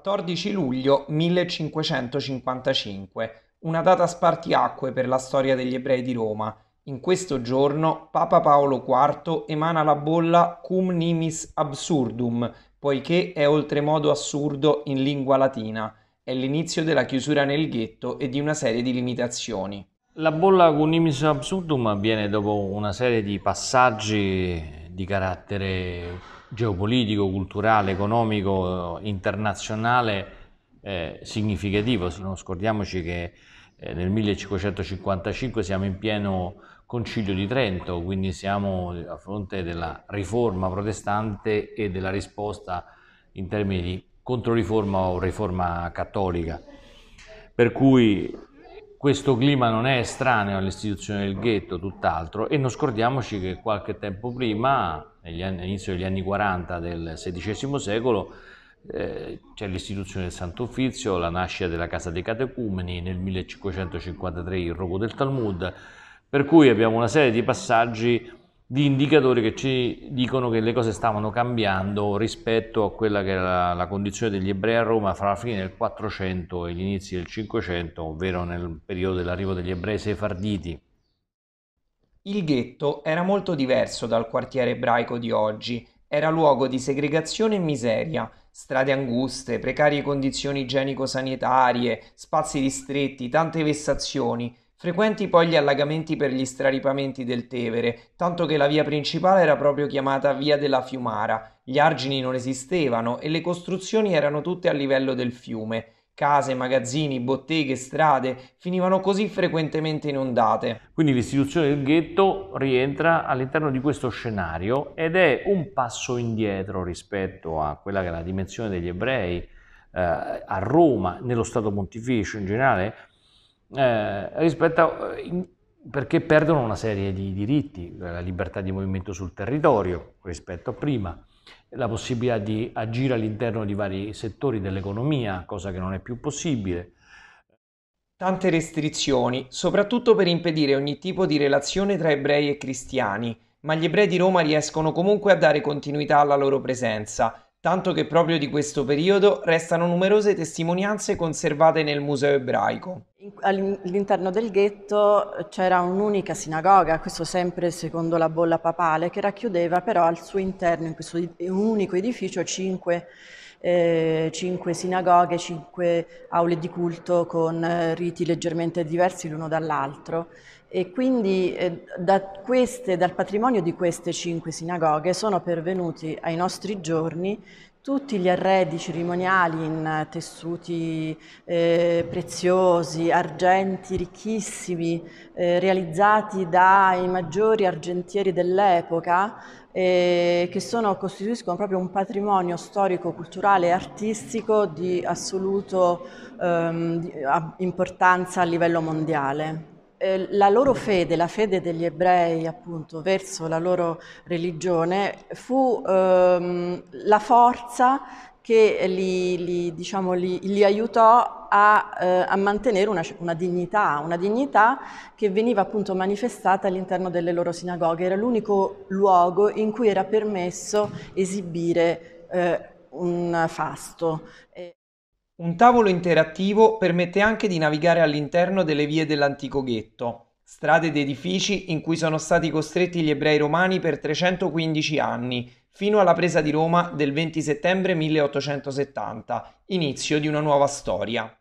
14 luglio 1555, una data spartiacque per la storia degli ebrei di Roma. In questo giorno Papa Paolo IV emana la bolla Cum nimis absurdum, poiché è oltremodo assurdo in lingua latina. È l'inizio della chiusura nel ghetto e di una serie di limitazioni. La bolla Cum nimis absurdum avviene dopo una serie di passaggi di carattere geopolitico, culturale, economico, internazionale eh, significativo. Non scordiamoci che eh, nel 1555 siamo in pieno concilio di Trento, quindi siamo a fronte della riforma protestante e della risposta in termini di controriforma o riforma cattolica. Per cui questo clima non è estraneo all'istituzione del ghetto, tutt'altro, e non scordiamoci che qualche tempo prima, all'inizio degli anni 40 del XVI secolo, eh, c'è l'istituzione del Santo Uffizio, la nascita della Casa dei Catecumeni, nel 1553 il rogo del Talmud, per cui abbiamo una serie di passaggi di indicatori che ci dicono che le cose stavano cambiando rispetto a quella che era la condizione degli ebrei a Roma fra la fine del 400 e gli inizi del 500, ovvero nel periodo dell'arrivo degli ebrei sefarditi. Il ghetto era molto diverso dal quartiere ebraico di oggi, era luogo di segregazione e miseria, strade anguste, precarie condizioni igienico-sanitarie, spazi ristretti, tante vessazioni, Frequenti poi gli allagamenti per gli straripamenti del Tevere, tanto che la via principale era proprio chiamata Via della Fiumara, gli argini non esistevano e le costruzioni erano tutte a livello del fiume. Case, magazzini, botteghe, strade finivano così frequentemente inondate. Quindi l'istituzione del ghetto rientra all'interno di questo scenario ed è un passo indietro rispetto a quella che è la dimensione degli ebrei eh, a Roma, nello Stato Pontificio in generale, eh, rispetto a, eh, in, perché perdono una serie di diritti, la libertà di movimento sul territorio rispetto a prima, la possibilità di agire all'interno di vari settori dell'economia, cosa che non è più possibile. Tante restrizioni, soprattutto per impedire ogni tipo di relazione tra ebrei e cristiani, ma gli ebrei di Roma riescono comunque a dare continuità alla loro presenza, tanto che proprio di questo periodo restano numerose testimonianze conservate nel Museo ebraico. All'interno del ghetto eh, c'era un'unica sinagoga, questo sempre secondo la bolla papale, che racchiudeva però al suo interno, in questo unico edificio, cinque, eh, cinque sinagoghe, cinque aule di culto con eh, riti leggermente diversi l'uno dall'altro. E quindi eh, da queste, dal patrimonio di queste cinque sinagoghe sono pervenuti ai nostri giorni tutti gli arredi cerimoniali in eh, tessuti eh, preziosi, argenti, ricchissimi, eh, realizzati dai maggiori argentieri dell'epoca, eh, che sono, costituiscono proprio un patrimonio storico, culturale e artistico di assoluto ehm, importanza a livello mondiale. Eh, la loro fede, la fede degli ebrei appunto verso la loro religione, fu ehm, la forza che li, li, diciamo, li, li aiutò a, eh, a mantenere una, una, dignità, una dignità che veniva appunto manifestata all'interno delle loro sinagoghe. Era l'unico luogo in cui era permesso esibire eh, un fasto. Un tavolo interattivo permette anche di navigare all'interno delle vie dell'antico ghetto, strade ed edifici in cui sono stati costretti gli ebrei romani per 315 anni, fino alla presa di Roma del 20 settembre 1870, inizio di una nuova storia.